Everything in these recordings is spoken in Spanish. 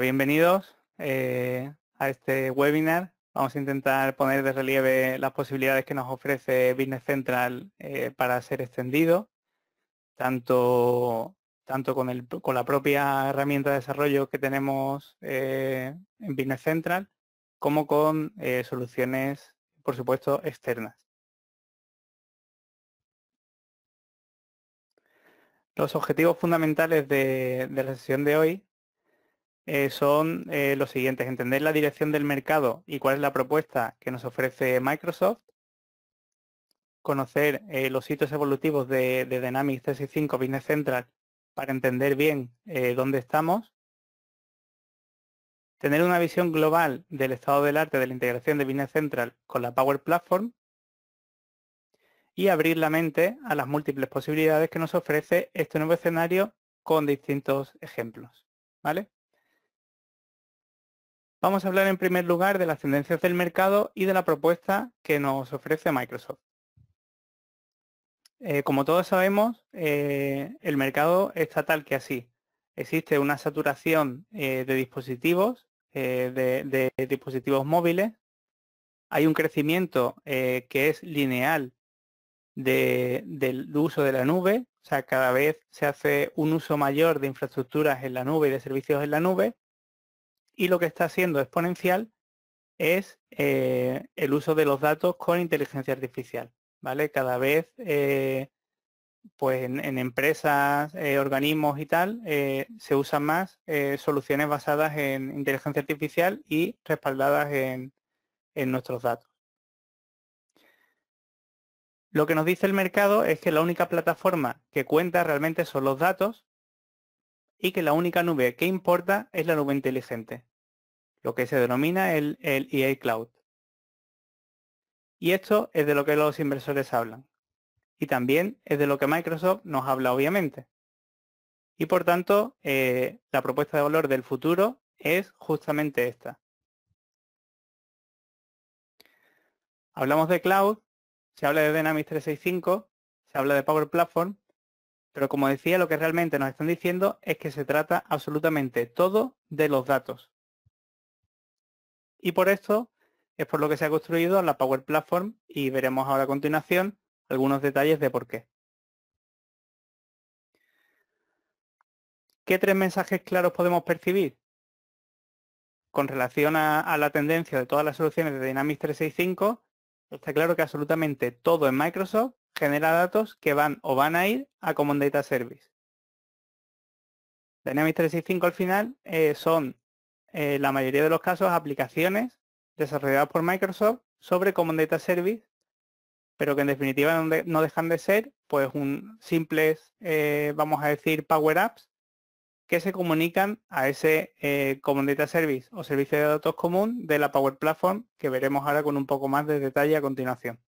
Bienvenidos eh, a este webinar. Vamos a intentar poner de relieve las posibilidades que nos ofrece Business Central eh, para ser extendido, tanto, tanto con, con, la propia herramienta de desarrollo que tenemos eh, en Business Central, como con soluciones, por supuesto, externas. Los objetivos fundamentales de, la sesión de hoy eh, son eh, los siguientes. Entender la dirección del mercado y cuál es la propuesta que nos ofrece Microsoft. Conocer eh, los sitios evolutivos de, de, Dynamics 365 Business Central para entender bien dónde estamos. Tener una visión global del estado del arte de la integración de Business Central con la Power Platform y abrir la mente a las múltiples posibilidades que nos ofrece este nuevo escenario con distintos ejemplos. ¿Vale? Vamos a hablar en primer lugar de las tendencias del mercado y de la propuesta que nos ofrece Microsoft. Eh, como todos sabemos, eh, el mercado está tal que así. Existe una saturación eh, de dispositivos, de, dispositivos móviles. Hay un crecimiento que es lineal del uso de la nube. O sea, cada vez se hace un uso mayor de infraestructuras en la nube y de servicios en la nube y lo que está siendo exponencial es eh, el uso de los datos con inteligencia artificial. ¿vale? Cada vez eh, pues en, empresas, eh, organismos y tal, se usan más soluciones basadas en inteligencia artificial y respaldadas en nuestros datos. Lo que nos dice el mercado es que la única plataforma que cuenta realmente son los datos y que la única nube que importa es la nube inteligente lo que se denomina el, el EA Cloud. Y esto es de lo que los inversores hablan. Y también es de lo que Microsoft nos habla, obviamente. Y por tanto, eh, la propuesta de valor del futuro es justamente esta. Hablamos de cloud, se habla de Dynamics 365, se habla de Power Platform, pero como decía, lo que realmente nos están diciendo es que se trata absolutamente todo de los datos. Y por esto es por lo que se ha construido la Power Platform y veremos ahora a continuación algunos detalles de por qué. ¿Qué tres mensajes claros podemos percibir? Con relación a, la tendencia de todas las soluciones de Dynamics 365, está claro que absolutamente todo en Microsoft genera datos que van o van a ir a Common Data Service. Dynamics 365 al final eh, son eh, la mayoría de los casos, aplicaciones desarrolladas por Microsoft sobre Common Data Service, pero que en definitiva no, dejan de ser pues un simples, eh, vamos a decir, Power Apps que se comunican a ese eh, Common Data Service o servicio de datos común de la Power Platform, que veremos ahora con un poco más de detalle a continuación.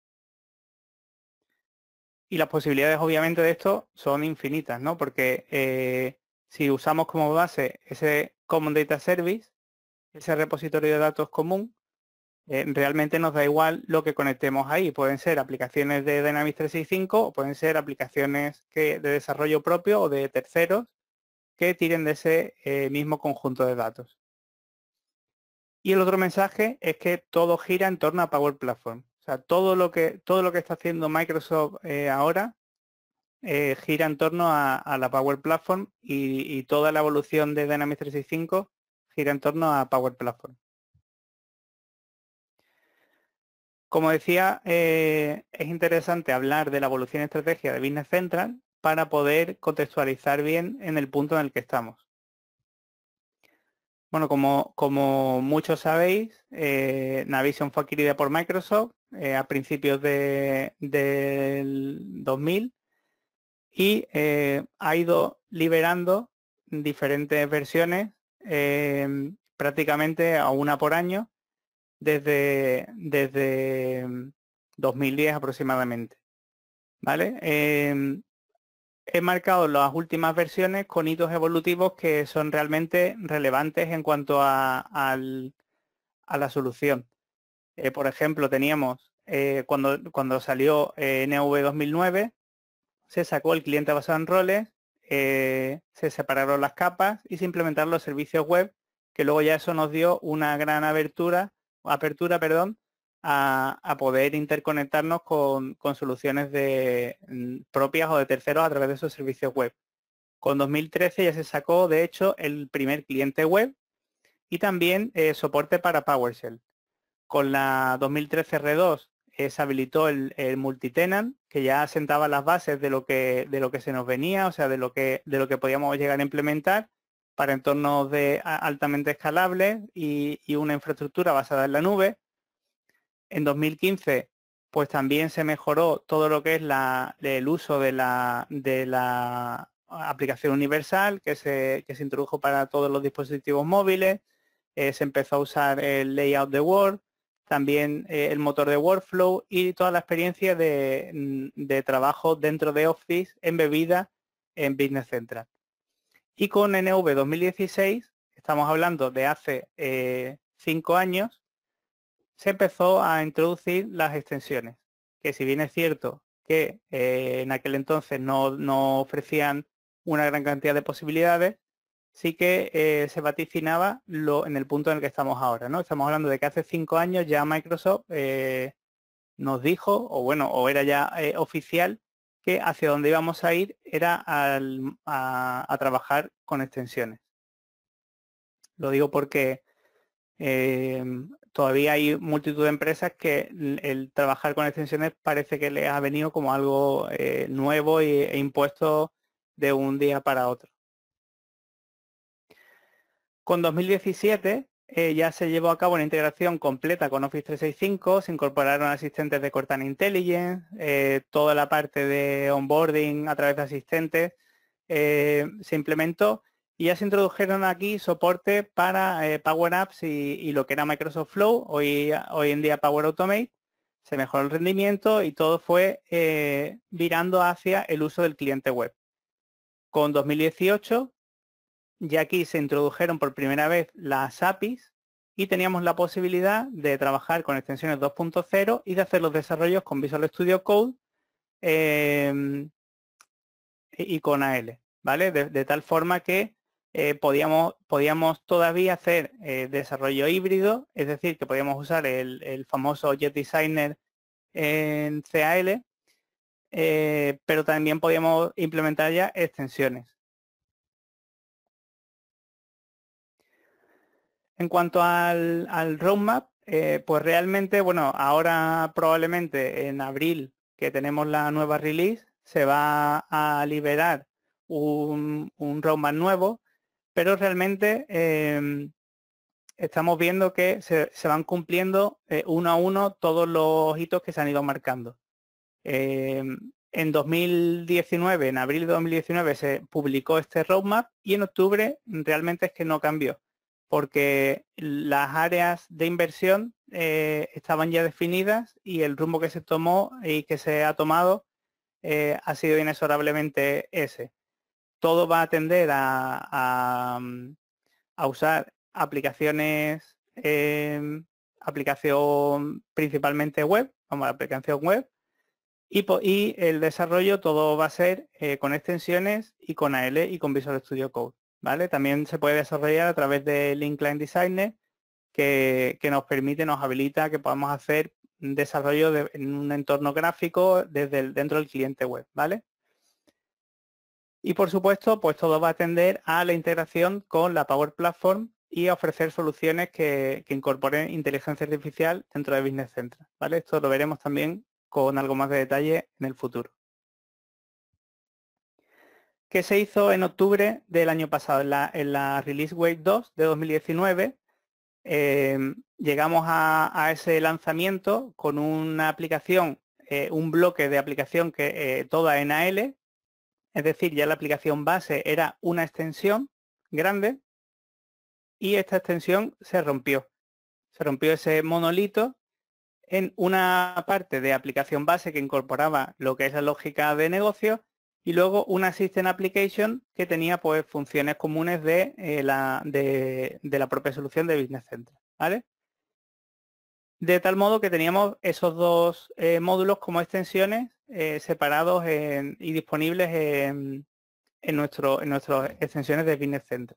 Y las posibilidades obviamente de esto son infinitas, ¿no? Porque si usamos como base ese Common Data Service, ese repositorio de datos común, eh, realmente nos da igual lo que conectemos ahí. Pueden ser aplicaciones de Dynamics 365 o pueden ser aplicaciones que, de desarrollo propio o de terceros que tiren de ese eh, mismo conjunto de datos. Y el otro mensaje es que todo gira en torno a Power Platform. O sea, todo lo que, todo lo que está haciendo Microsoft eh, ahora eh, gira en torno a, la Power Platform y, toda la evolución de Dynamics 365 gira en torno a Power Platform. Como decía, eh, es interesante hablar de la evolución estratégica estrategia de Business Central para poder contextualizar bien en el punto en el que estamos. Bueno, como, muchos sabéis, eh, Navision fue adquirida por Microsoft a principios del 2000 y eh, ha ido liberando diferentes versiones em, prácticamente a una por año desde, desde 2010 mm, aproximadamente. ¿Vale? Em, he marcado las últimas versiones con hitos evolutivos que son realmente relevantes en cuanto a, la solución. Eh, por ejemplo, teníamos eh, cuando, cuando salió NV 2009, se sacó el cliente basado en roles, eh, se separaron las capas y se implementaron los servicios web, que luego ya eso nos dio una gran apertura, apertura perdón, a, poder interconectarnos con, soluciones de, mm, propias o de terceros a través de esos servicios web. Con 2013 ya se sacó, de hecho, el primer cliente web y también eh, soporte para PowerShell. Con la 2013 R2 se habilitó el, multi multitenant, que ya sentaba las bases de lo, que, se nos venía, o sea, de lo que, podíamos llegar a implementar para entornos de, altamente escalables y, una infraestructura basada en la nube. En 2015 pues también se mejoró todo lo que es el uso de la, aplicación universal que se, introdujo para todos los dispositivos móviles, eh, se empezó a usar el layout de Word, también eh, el motor de workflow y toda la experiencia mm, de, trabajo dentro de Office embebida en Business Central. Y con NV 2016, estamos hablando de hace eh, cinco años, se empezó a introducir las extensiones, que si bien es cierto que eh, en aquel entonces no ofrecían una gran cantidad de posibilidades, sí que eh, se vaticinaba lo, en el punto en el que estamos ahora, ¿no? Estamos hablando de que hace cinco años ya Microsoft eh, nos dijo, o bueno, o era ya eh, oficial, que hacia donde íbamos a ir era a, trabajar con extensiones. Lo digo porque todavía hay multitud de empresas que el, trabajar con extensiones parece que les ha venido como algo nuevo e impuesto de un día para otro. Con 2017 eh, ya se llevó a cabo una integración completa con Office 365, se incorporaron asistentes de Cortana Intelligence, eh, toda la parte de onboarding a través de asistentes eh, se implementó y ya se introdujeron aquí soporte para Power Apps y, lo que era Microsoft Flow, hoy, hoy en día Power Automate, se mejoró el rendimiento y todo fue virando hacia el uso del cliente web. Con 2018 ya aquí se introdujeron por primera vez las APIs y teníamos la posibilidad de trabajar con extensiones 2.0 y de hacer los desarrollos con Visual Studio Code em, y con AL, ¿vale? De, tal forma que eh, podíamos, podíamos, todavía hacer eh, desarrollo híbrido, es decir, que podíamos usar el, famoso Jet Designer en CAL, eh, pero también podíamos implementar ya extensiones. En cuanto al, roadmap, eh, pues realmente, bueno, ahora probablemente en abril que tenemos la nueva release, se va a liberar un, roadmap nuevo, pero realmente em, estamos viendo que se, van cumpliendo eh, uno a uno todos los hitos que se han ido marcando. Em, en 2019, en abril de 2019, se publicó este roadmap y en octubre realmente es que no cambió porque las áreas de inversión eh, estaban ya definidas y el rumbo que se tomó y que se ha tomado eh, ha sido inexorablemente ese. Todo va a tender a, mm, usar aplicaciones, em, aplicación principalmente web, como la aplicación web, y, y, el desarrollo todo va a ser eh, con extensiones y con AL y con Visual Studio Code. También se puede desarrollar a través de Link Designer, que, nos permite, nos habilita que podamos hacer desarrollo en un entorno gráfico desde dentro del cliente web, ¿vale? Y por supuesto, pues todo va a atender a la integración con la Power Platform y a ofrecer soluciones que, incorporen inteligencia artificial dentro de Business Central, ¿vale? Esto lo veremos también con algo más de detalle en el futuro que se hizo en octubre del año pasado, en la, Release Wave 2 de 2019. Em, llegamos a, ese lanzamiento con una aplicación, eh, un bloque de aplicación que eh, toda en AL, es decir, ya la aplicación base era una extensión grande y esta extensión se rompió. Se rompió ese monolito en una parte de aplicación base que incorporaba lo que es la lógica de negocio y luego una System Application que tenía pues funciones comunes de, eh, la, de, la propia solución de Business Center. De tal modo que teníamos esos dos eh, módulos como extensiones eh, separados y disponibles en, nuestro, en nuestras extensiones de Business Center.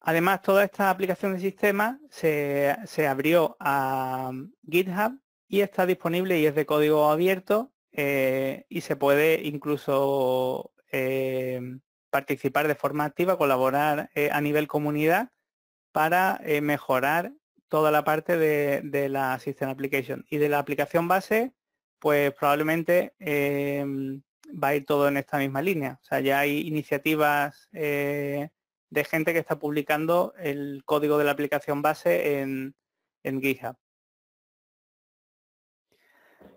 Además, toda esta aplicación de sistema se, se abrió a GitHub y está disponible y es de código abierto eh, y se puede incluso eh, participar de forma activa, colaborar eh, a nivel comunidad para mejorar toda la parte de, de, la System Application. Y de la aplicación base, pues probablemente em, va a ir todo en esta misma línea. O sea, ya hay iniciativas de gente que está publicando el código de la aplicación base en, en GitHub.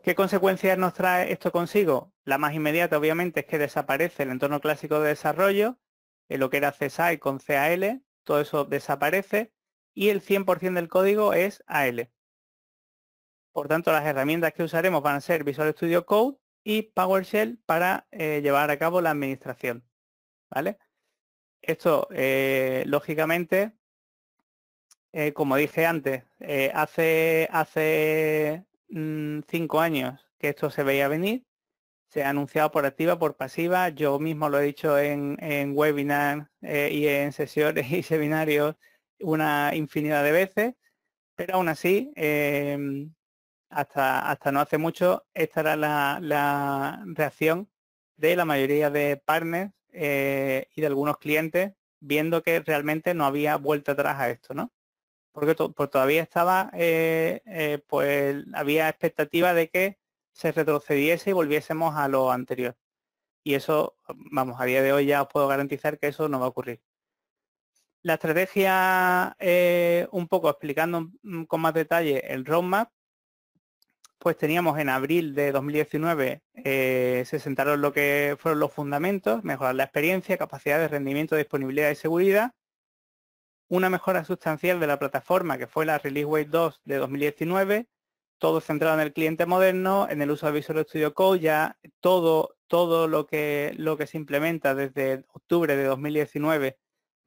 ¿Qué consecuencias nos trae esto consigo? La más inmediata, obviamente, es que desaparece el entorno clásico de desarrollo, eh, lo que era CSI con CAL, todo eso desaparece y el 100% del código es AL. Por tanto, las herramientas que usaremos van a ser Visual Studio Code y PowerShell para eh, llevar a cabo la administración. ¿Vale? Esto, eh, lógicamente, como dije antes, hace, hace Mm, cinco años que esto se veía venir. Se ha anunciado por activa, por pasiva. Yo mismo lo he dicho en, webinars eh, y en sesiones y seminarios una infinidad de veces. Pero aún así, em, hasta, hasta no hace mucho, esta era la, reacción de la mayoría de partners eh, y de algunos clientes viendo que realmente no había vuelta atrás a esto, ¿no? porque pues todavía estaba, eh, eh, pues había expectativa de que se retrocediese y volviésemos a lo anterior. Y eso, vamos, a día de hoy ya os puedo garantizar que eso no va a ocurrir. La estrategia, eh, un poco explicando mm, con más detalle el roadmap, pues teníamos en abril de 2019, se sentaron lo que fueron los fundamentos, mejorar la experiencia, capacidad de rendimiento, disponibilidad y seguridad, una mejora sustancial de la plataforma que fue la Release Wave 2 de 2019, todo centrado en el cliente moderno, en el uso de Visual Studio Code, ya todo, todo lo, que, lo que se implementa desde octubre de 2019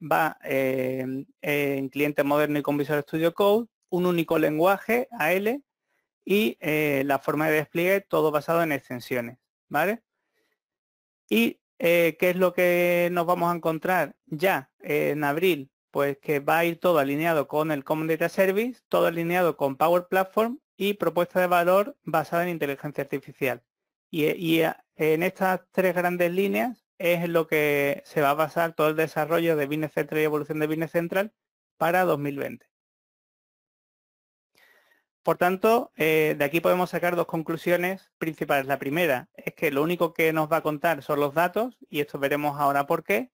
va eh, en cliente moderno y con Visual Studio Code, un único lenguaje AL y eh, la forma de despliegue todo basado en extensiones, ¿vale? Y eh, qué es lo que nos vamos a encontrar ya en abril pues que va a ir todo alineado con el Common Data Service, todo alineado con Power Platform y propuesta de valor basada en inteligencia artificial. Y, en estas tres grandes líneas es en lo que se va a basar todo el desarrollo de Business Central y evolución de Business Central para 2020. Por tanto, eh, de aquí podemos sacar dos conclusiones principales. La primera es que lo único que nos va a contar son los datos, y esto veremos ahora por qué.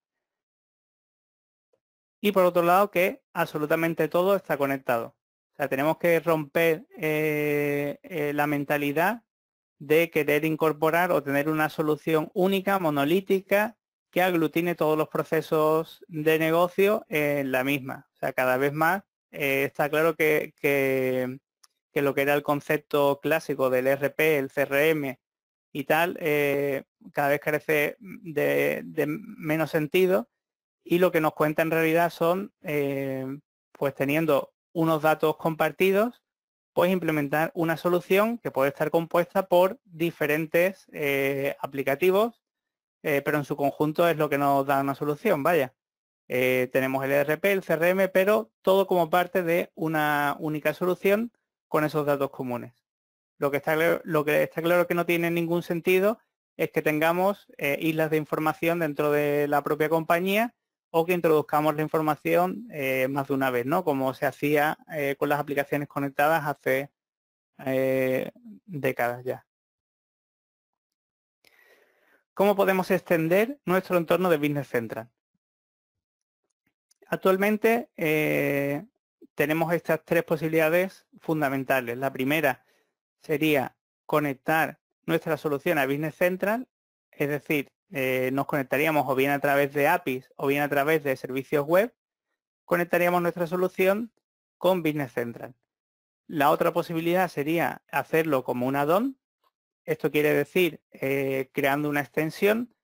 Y por otro lado, que absolutamente todo está conectado. O sea, tenemos que romper eh, eh, la mentalidad de querer incorporar o tener una solución única, monolítica, que aglutine todos los procesos de negocio en la misma. O sea, cada vez más eh, está claro que, que, lo que era el concepto clásico del RP, el CRM y tal, cada vez carece de menos sentido y lo que nos cuenta en realidad son, eh, pues teniendo unos datos compartidos, puedes implementar una solución que puede estar compuesta por diferentes eh, aplicativos, eh, pero en su conjunto es lo que nos da una solución, vaya. tenemos el ERP, el CRM, pero todo como parte de una única solución con esos datos comunes. Lo que está lo que está claro que no tiene ningún sentido es que tengamos islas de información dentro de la propia compañía o que introduzcamos la información eh, más de una vez, ¿no? Como se hacía eh, con las aplicaciones conectadas hace eh, décadas ya. ¿Cómo podemos extender nuestro entorno de Business Central? Actualmente tenemos estas tres posibilidades fundamentales. La primera sería conectar nuestra solución a Business Central, es decir, eh, nos conectaríamos o bien a través de APIs o bien a través de servicios web, conectaríamos nuestra solución con Business Central. La otra posibilidad sería hacerlo como un add-on. Esto quiere decir eh, creando una extensión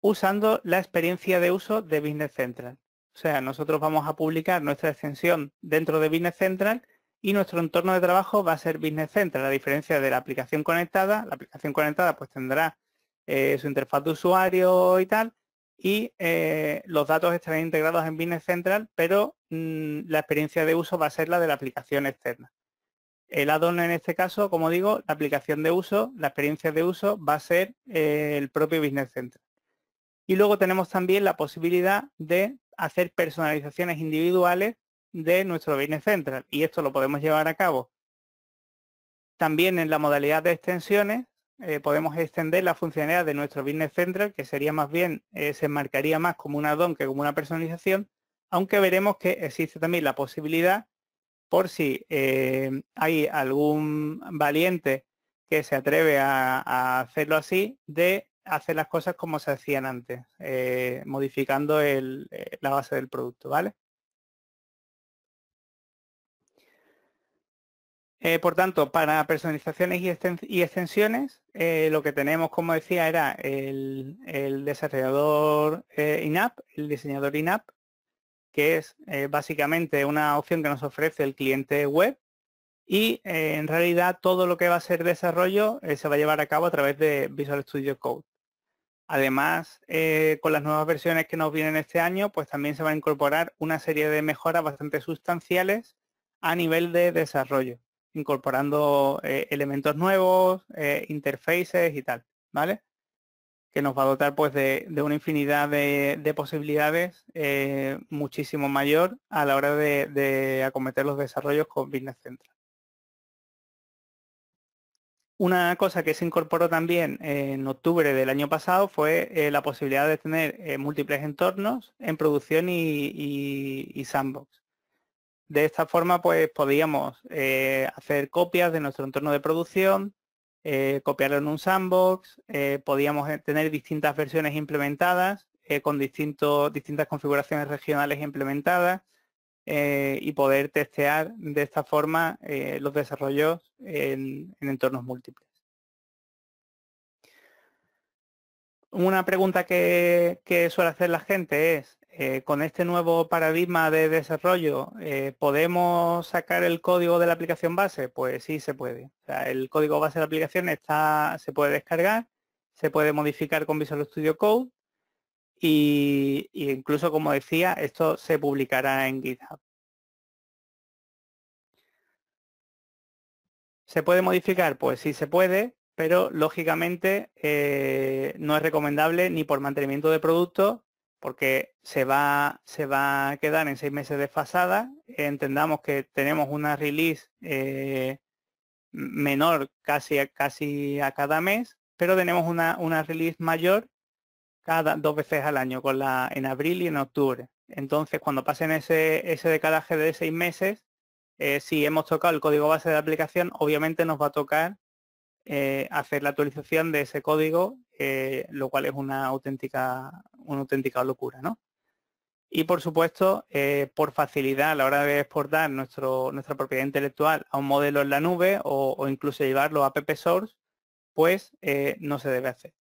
usando la experiencia de uso de Business Central. O sea, nosotros vamos a publicar nuestra extensión dentro de Business Central y nuestro entorno de trabajo va a ser Business Central, a diferencia de la aplicación conectada. La aplicación conectada pues tendrá eh, su interfaz de usuario y tal, y eh, los datos estarán integrados en Business Central, pero mm, la experiencia de uso va a ser la de la aplicación externa. El add en este caso, como digo, la aplicación de uso, la experiencia de uso va a ser eh, el propio Business Central. Y luego tenemos también la posibilidad de hacer personalizaciones individuales de nuestro Business Central y esto lo podemos llevar a cabo también en la modalidad de extensiones eh, podemos extender la funcionalidad de nuestro Business center, que sería más bien, eh, se marcaría más como una add que como una personalización, aunque veremos que existe también la posibilidad, por si eh, hay algún valiente que se atreve a, hacerlo así, de hacer las cosas como se hacían antes, modificando la base del producto, ¿vale? Eh, por tanto, para personalizaciones y, extensiones, eh, lo que tenemos, como decía, era el, desarrollador eh, in-app, el diseñador in que es básicamente una opción que nos ofrece el cliente web y en realidad todo lo que va a ser desarrollo se va a llevar a cabo a través de Visual Studio Code. Además, con las nuevas versiones que nos vienen este año, pues también se va a incorporar una serie de mejoras bastante sustanciales a nivel de desarrollo incorporando eh, elementos nuevos, eh, interfaces y tal, ¿vale? Que nos va a dotar pues de, una infinidad de, posibilidades eh, muchísimo mayor a la hora de, acometer los desarrollos con Business Central. Una cosa que se incorporó también en octubre del año pasado fue la posibilidad de tener múltiples entornos en producción y sandbox. De esta forma, pues podíamos eh, hacer copias de nuestro entorno de producción, eh, copiarlo en un sandbox, eh, podíamos tener distintas versiones implementadas con distintas configuraciones regionales implementadas y poder testear de esta forma los desarrollos en, entornos múltiples. Una pregunta que, suele hacer la gente es, eh, con este nuevo paradigma de desarrollo, eh, ¿podemos sacar el código de la aplicación base? Pues sí se puede. el código base de la aplicación está, se puede descargar, se puede modificar con Visual Studio Code y, incluso, como decía, esto se publicará en GitHub. ¿Se puede modificar? Pues sí se puede, pero lógicamente eh, no es recomendable ni por mantenimiento de producto porque se va, se va a quedar en seis meses de desfasada. Entendamos que tenemos una release eh, menor casi, casi a cada mes, pero tenemos una, release mayor cada dos veces al año, con la, en abril y en octubre. Entonces, cuando pasen ese, ese decalaje de seis meses, eh, si hemos tocado el código base de aplicación, obviamente nos va a tocar eh, hacer la actualización de ese código, eh, lo cual es una auténtica, una auténtica locura, Y por supuesto, eh, por facilidad a la hora de exportar nuestro, nuestra propiedad intelectual a un modelo en la nube o, incluso llevarlo a PP Source, pues no se debe hacer.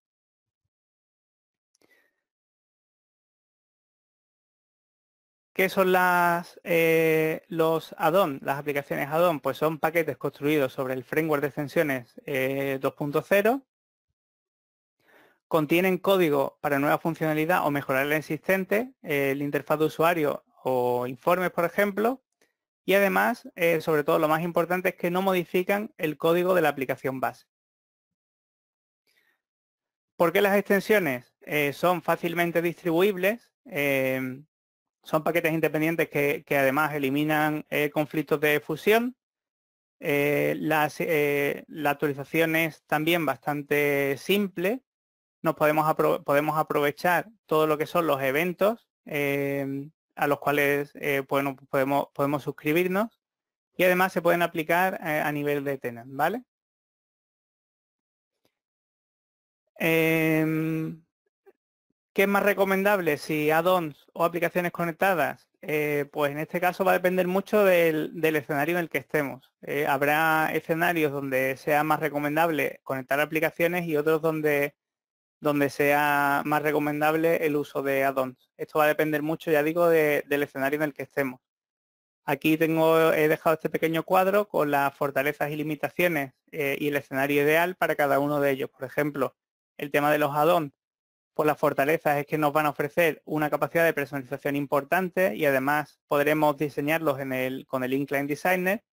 ¿Qué son las, eh, los add las aplicaciones add-on? Pues son paquetes construidos sobre el framework de extensiones 2.0, eh, contienen código para nueva funcionalidad o mejorar eh, la existente, el interfaz de usuario o informes, por ejemplo, y además, sobre todo lo más importante es que no modifican el código de la aplicación base. ¿Por qué las extensiones son fácilmente distribuibles? son paquetes independientes que, además eliminan eh, conflictos de fusión. Eh, eh, la actualización es también bastante simple. Nos podemos, podemos aprovechar todo lo que son los eventos a los cuales pues podemos, podemos suscribirnos y además se pueden aplicar a nivel de tenant, ¿vale? Em, ¿Qué es más recomendable? Si add-ons o aplicaciones conectadas. Eh, pues en este caso va a depender mucho del, escenario en el que estemos. Eh, habrá escenarios donde sea más recomendable conectar aplicaciones y otros donde, donde sea más recomendable el uso de add-ons. Esto va a depender mucho, ya digo, del escenario en el que estemos. Aquí tengo, he dejado este pequeño cuadro con las fortalezas y limitaciones eh, y el escenario ideal para cada uno de ellos. Por ejemplo, el tema de los add-ons pues las fortalezas es que nos van a ofrecer una capacidad de personalización importante y además podremos diseñarlos en el, con el Incline Designer,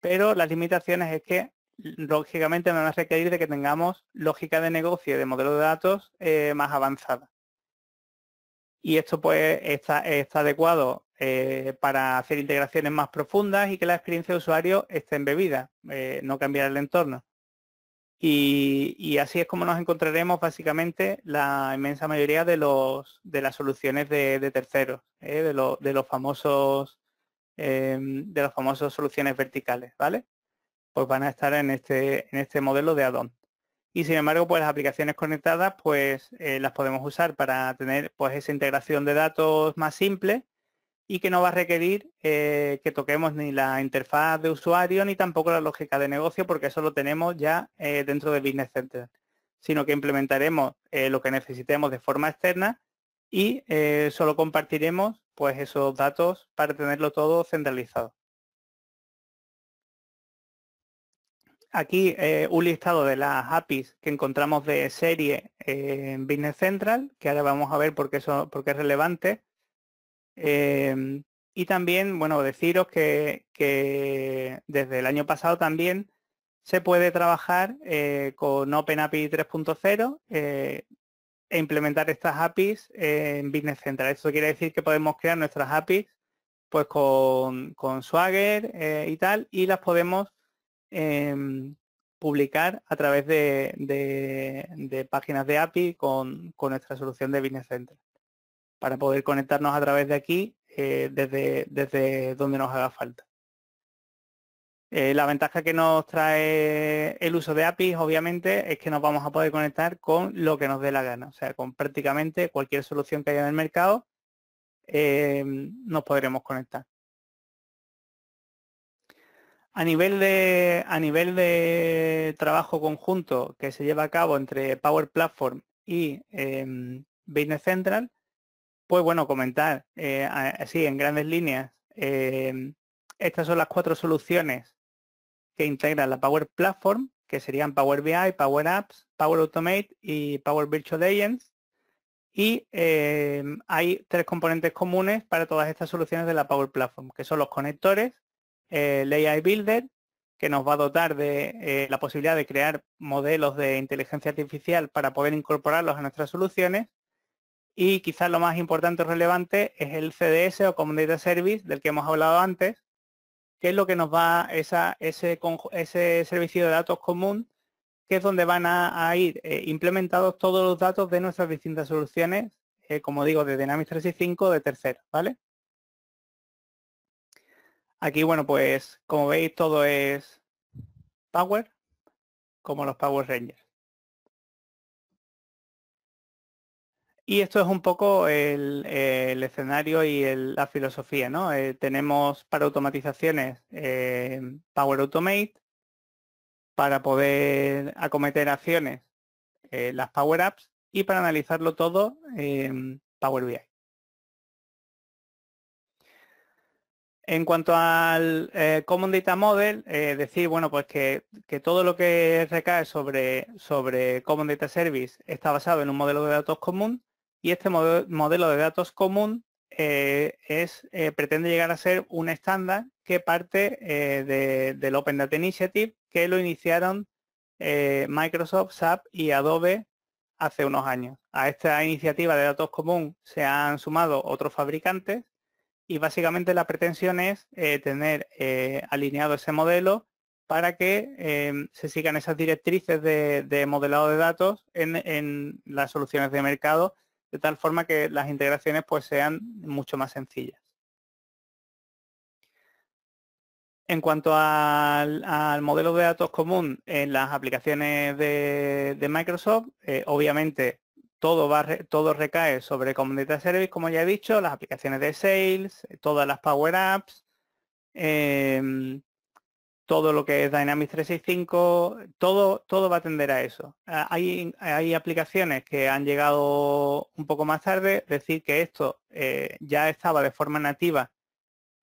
pero las limitaciones es que lógicamente nos van a requerir de que tengamos lógica de negocio y de modelo de datos eh, más avanzada. Y esto pues está, adecuado eh, para hacer integraciones más profundas y que la experiencia de usuario esté embebida, eh, no cambiar el entorno. Y, así es como nos encontraremos básicamente la inmensa mayoría de las soluciones de, terceros, ¿eh? de, las de, los famosos eh, de los famosos soluciones verticales, ¿vale? Pues van a estar en este en este modelo de addon Y sin embargo, pues las aplicaciones conectadas, pues eh, las podemos usar para tener pues esa integración de datos más simple y que no va a requerir eh, que toquemos ni la interfaz de usuario ni tampoco la lógica de negocio porque eso lo tenemos ya eh, dentro de Business Central, sino que implementaremos eh, lo que necesitemos de forma externa y solo compartiremos pues esos datos para tenerlo todo centralizado. Aquí un listado de las APIs que encontramos de serie en Business Central, que ahora vamos a ver por por qué es relevante Em, y también, bueno, deciros que, desde el año pasado también se puede trabajar eh, con OpenAPI 3.0 eh, e implementar estas APIs en Business Central. Eso quiere decir que podemos crear nuestras APIs pues con, Swagger eh, y tal, y las podemos em, publicar a través de, páginas de API con, con nuestra solución de Business Central para poder conectarnos a través de aquí eh, desde, donde nos haga falta. Eh, la ventaja que nos trae el uso de APIs, obviamente, es que nos vamos a poder conectar con lo que nos dé la gana, o sea, con prácticamente cualquier solución que haya en el mercado, eh, nos podremos conectar. A nivel, de, a nivel de trabajo conjunto que se lleva a cabo entre Power Platform y Business Central, pues bueno, comentar eh, así en grandes líneas. Em, estas son las cuatro soluciones que integran la Power Platform, que serían Power BI, Power Apps, Power Automate y Power Virtual Agents. Y em, hay tres componentes comunes para todas estas soluciones de la Power Platform, que son los conectores, el AI Builder, que nos va a dotar de eh, la posibilidad de crear modelos de inteligencia artificial para poder incorporarlos a nuestras soluciones, y quizás lo más importante o relevante es el CDS o Common Data Service del que hemos hablado antes, que es lo que nos va esa, ese, ese servicio de datos común, que es donde van a, ir eh, implementados todos los datos de nuestras distintas soluciones, eh, como digo, de Dynamics 365 de tercero. ¿vale? Aquí, bueno, pues como veis todo es Power, como los Power Rangers. Y esto es un poco el, escenario y la filosofía, eh, tenemos para automatizaciones eh, Power Automate, para poder acometer acciones eh, las Power Apps y para analizarlo todo Power BI. En cuanto al Common Data Model, decir bueno, pues que, que, todo lo que recae sobre, sobre Common Data Service está basado en un modelo de datos común y este modelo de datos común eh, eh, pretende llegar a ser un estándar que parte eh, del Open Data Initiative, que lo iniciaron Microsoft, SAP y Adobe hace unos años. A esta iniciativa de datos común se han sumado otros fabricantes y básicamente la pretensión es tener alineado ese modelo para que em, se sigan esas directrices de, modelado de datos en las soluciones de mercado de tal forma que las integraciones pues sean mucho más sencillas. En cuanto al, modelo de datos común en las aplicaciones de, Microsoft, eh, obviamente todo, va, todo recae sobre Community Service, como ya he dicho, las aplicaciones de Sales, todas las Power Apps, em, todo lo que es Dynamics 365, todo, todo va a atender a eso. Ah, hay, aplicaciones que han llegado un poco más tarde, decir que esto eh, ya estaba de forma nativa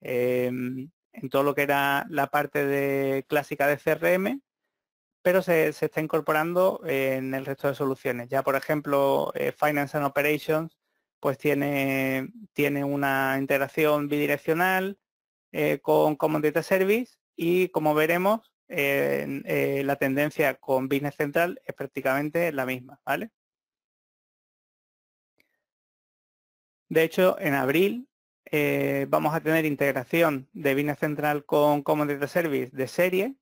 em, en todo lo que era la parte de clásica de CRM, pero se, está incorporando en el resto de soluciones. Ya, por ejemplo, eh, Finance and Operations pues tiene, tiene una integración bidireccional eh, con Common Data Service y como veremos, eh, la tendencia con Business Central es prácticamente la misma, ¿vale? De hecho, en abril eh, vamos a tener integración de Business Central con Common Data Service de serie.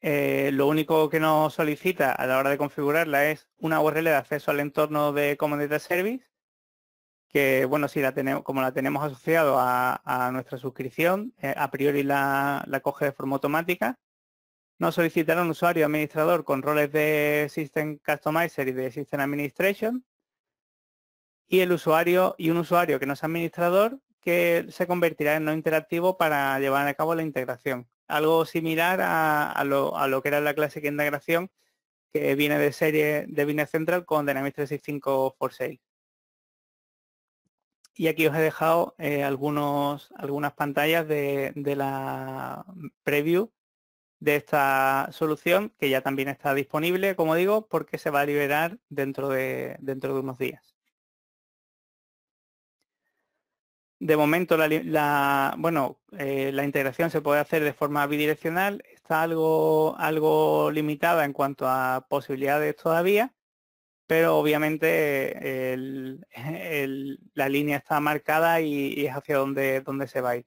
Eh, lo único que nos solicita a la hora de configurarla es una URL de acceso al entorno de Common Data Service que bueno, si la tenemos, como la tenemos asociado a, nuestra suscripción, eh, a priori la, coge de forma automática. Nos solicitará un usuario administrador con roles de System Customizer y de System Administration. Y el usuario y un usuario que no es administrador que se convertirá en no interactivo para llevar a cabo la integración. Algo similar a, lo, que era la clásica integración que viene de serie de Business Central con Dynamics 365 for Sale. Y aquí os he dejado eh, algunas pantallas de, la preview de esta solución, que ya también está disponible, como digo, porque se va a liberar dentro de, dentro de unos días. De momento, la, bueno, eh, la integración se puede hacer de forma bidireccional, está algo, algo limitada en cuanto a posibilidades todavía, pero obviamente la línea está marcada y, es hacia donde, donde se va a ir.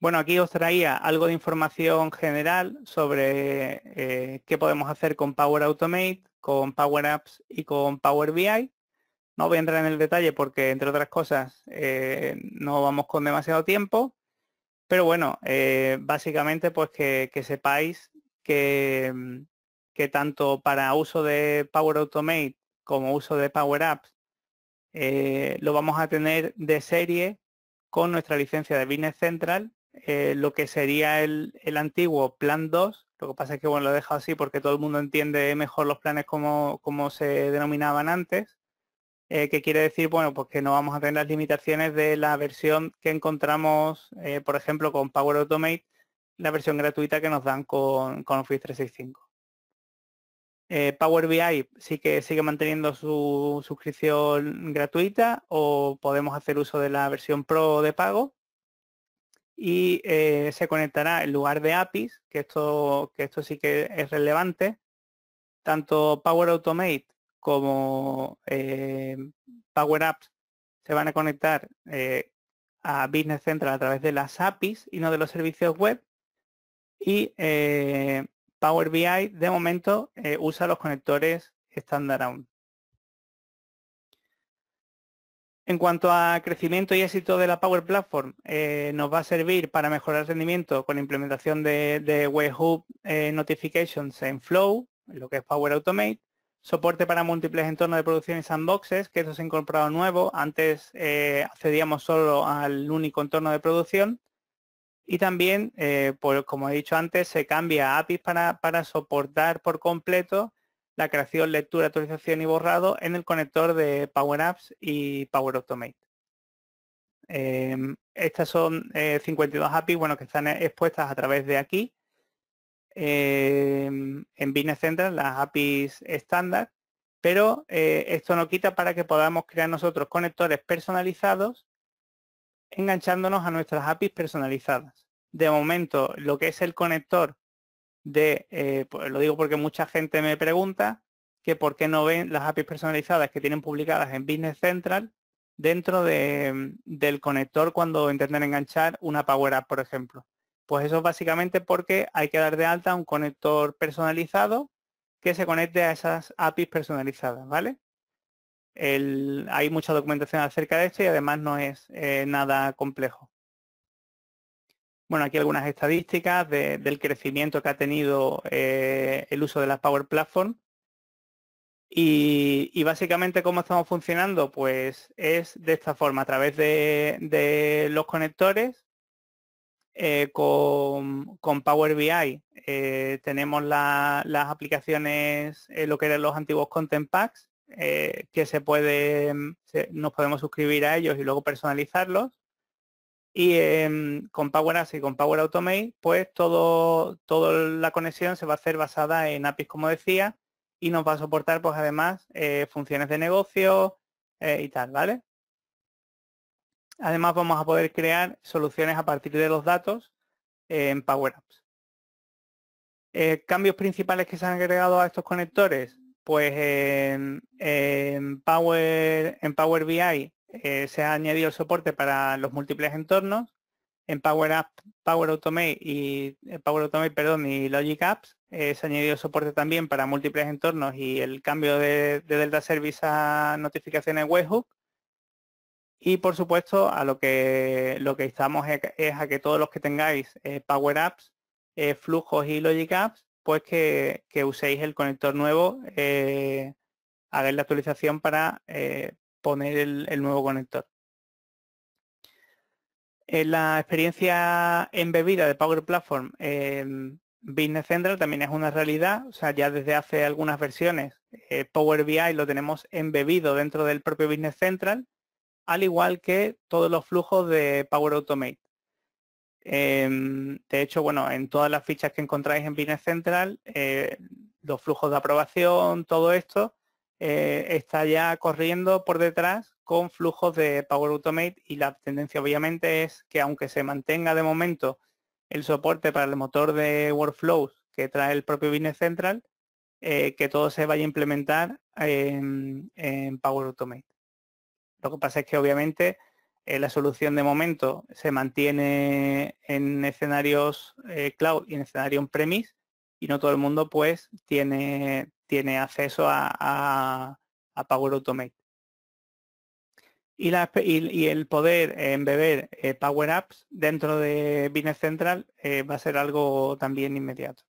Bueno, aquí os traía algo de información general sobre eh, qué podemos hacer con Power Automate, con Power Apps y con Power BI. No voy a entrar en el detalle porque, entre otras cosas, eh, no vamos con demasiado tiempo. Pero bueno, eh, básicamente pues que sepáis que, que tanto para uso de Power Automate como uso de Power Apps eh, lo vamos a tener de serie con nuestra licencia de Business Central, eh, lo que sería el, antiguo Plan 2. Lo que pasa es que bueno, lo he dejado así porque todo el mundo entiende mejor los planes como, como se denominaban antes. Eh, que quiere decir, bueno, pues que no vamos a tener las limitaciones de la versión que encontramos, por ejemplo, con Power Automate, la versión gratuita que nos dan con, con Office 365. Eh, Power BI sí que sigue manteniendo su suscripción gratuita o podemos hacer uso de la versión Pro de pago y eh, se conectará en lugar de APIs, que esto, que esto sí que es relevante, tanto Power Automate como eh, Power Apps se van a conectar a Business Central a través de las APIs y no de los servicios web y Power BI de momento eh, usa los conectores estándar aún. En cuanto a crecimiento y éxito de la Power Platform, eh, nos va a servir para mejorar el rendimiento con la implementación de, de eh, Notifications en Flow, lo que es Power Automate, soporte para múltiples entornos de producción y sandboxes, que eso se ha incorporado nuevo, antes accedíamos solo al único entorno de producción, y también, eh, como he dicho antes, se cambia a APIs para, soportar por completo la creación, lectura, actualización y borrado en el conector de Power Apps y Power Automate. Em, estas son 52 eh, APIs bueno, que están expuestas a través de aquí. Em, en Business Central, las APIs estándar, pero eh, esto no quita para que podamos crear nosotros conectores personalizados enganchándonos a nuestras APIs personalizadas. De momento, lo que es el conector de, eh, pues, lo digo porque mucha gente me pregunta, que por qué no ven las APIs personalizadas que tienen publicadas en Business Central dentro mm, del conector cuando intentan enganchar una Power App, por ejemplo. Pues eso es básicamente porque hay que dar de alta un conector personalizado que se conecte a esas APIs personalizadas, ¿vale? hay mucha documentación acerca de esto y además no es eh, nada complejo. Bueno, aquí algunas estadísticas del crecimiento que ha tenido eh, el uso de la Power Platform. Y, básicamente cómo estamos funcionando, pues es de esta forma, a través de, los conectores eh, con, Power BI tenemos las aplicaciones, lo que eran los antiguos Content Packs, eh, que se puede, mm, nos podemos suscribir a ellos y luego personalizarlos. Y em, con Power y con Power Automate, pues todo, toda la conexión se va a hacer basada en APIs, como decía, y nos va a soportar, pues además, eh, funciones de negocio eh, y tal, ¿vale? Además, vamos a poder crear soluciones a partir de los datos en Power Apps. cambios principales que se han agregado a estos conectores, pues en, Power, en Power BI eh, se ha añadido soporte para los múltiples entornos. En Power App, Power Automate y eh, Power Automate, perdón, y Logic Apps eh, se ha añadido soporte también para múltiples entornos y el cambio de, Delta Service a notificaciones webhook. Y por supuesto, a lo que lo que estamos es, a que todos los que tengáis Power Apps, flujos y Logic Apps, pues que, uséis el conector nuevo, eh, hagáis la actualización para eh, poner el, nuevo conector. la experiencia embebida de Power Platform, em, Business Central también es una realidad, o sea, ya desde hace algunas versiones eh, Power BI lo tenemos embebido dentro del propio Business Central, al igual que todos los flujos de Power Automate. Em, de hecho, bueno, en todas las fichas que encontráis en Business Central, eh, los flujos de aprobación, todo esto, eh, está ya corriendo por detrás con flujos de Power Automate y la tendencia obviamente es que aunque se mantenga de momento el soporte para el motor de workflows que trae el propio Business Central, eh, que todo se vaya a implementar en Power Automate. Lo que pasa es que obviamente la solución de momento se mantiene en escenarios eh, cloud y en escenario on-premise y no todo el mundo pues tiene, tiene acceso a, Power Automate. Y, la, y, el poder embeber eh, Power Apps dentro de Business Central eh, va a ser algo también inmediato.